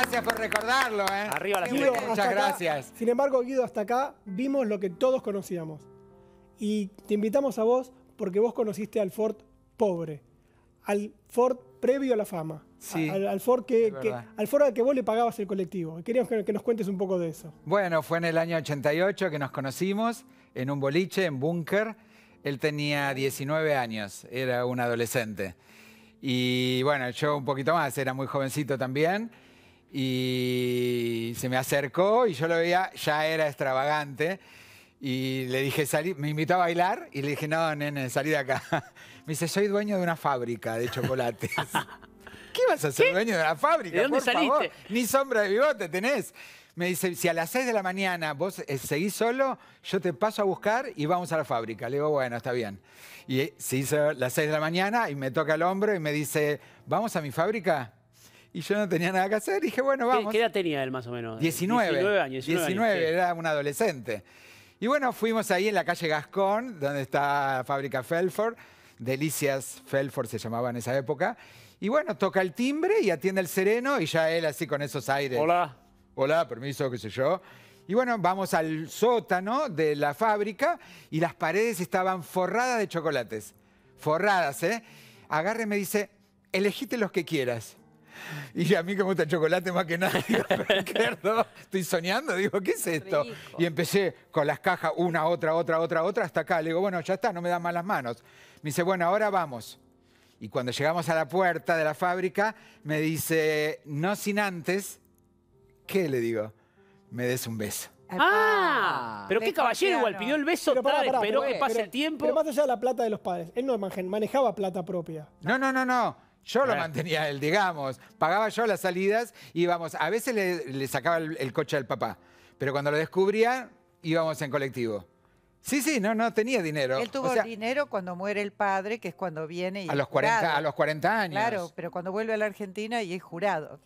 Gracias por recordarlo, ¿eh? Arriba la Muchas gracias. sin embargo, Guido, hasta acá vimos lo que todos conocíamos. Y te invitamos a vos porque vos conociste al Ford pobre, al Ford previo a la fama. Sí, al, Ford que, al Ford que vos le pagabas el colectivo. Queríamos que, que, nos cuentes un poco de eso. Bueno, fue en el año 88 que nos conocimos en un boliche, en Búnker. Él tenía 19 años, era un adolescente. Y bueno, yo un poquito más, era muy jovencito también y se me acercó y yo lo veía, ya era extravagante. Y le dije, salí, me invitó a bailar y le dije, no, nene, salí de acá. Me dice, soy dueño de una fábrica de chocolates. ¿Qué vas a hacer dueño de la fábrica? ¿De dónde saliste? Ni sombra de bigote tenés. Me dice, si a las 6 de la mañana vos eh, seguís solo, yo te paso a buscar y vamos a la fábrica. Le digo, bueno, está bien. Y eh, se hizo las 6 de la mañana y me toca el hombro y me dice, ¿vamos a mi fábrica? y yo no tenía nada que hacer. Y dije, bueno, vamos. ¿Qué, edad tenía él más o menos? 19. 19 años. 19, era un adolescente. Y bueno, fuimos ahí en la calle Gascón, donde está la fábrica Felford. Delicias Felford se llamaba en esa época. Y bueno, toca el timbre y atiende el sereno y ya él así con esos aires. Hola. Hola, permiso, qué sé yo. Y bueno, vamos al sótano de la fábrica y las paredes estaban forradas de chocolates. Forradas, ¿eh? Agarre y me dice, elegite los que quieras. Y a mí que me gusta el chocolate más que nada, digo, estoy soñando, digo, ¿qué es esto? Y empecé con las cajas, una, otra, otra, otra, otra, hasta acá. Le digo, bueno, ya está, no me dan las manos. Me dice, bueno, ahora vamos. Y cuando llegamos a la puerta de la fábrica, me dice, no sin antes, ¿qué le digo? Me des un beso. Ah, ah pero qué caballero igual, pidió el beso, pero esperó que pase el tiempo. Pero más allá de la plata de los padres, él no manejaba plata propia. No, no, no, no. Yo lo mantenía él, digamos. Pagaba yo las salidas, íbamos. A veces le, sacaba el, coche al papá, pero cuando lo descubría, íbamos en colectivo. Sí, sí, no, no tenía dinero. Él tuvo dinero cuando muere el padre, que es cuando viene y. A, los, 40, a los 40 años. Claro, pero cuando vuelve a la Argentina y es jurado.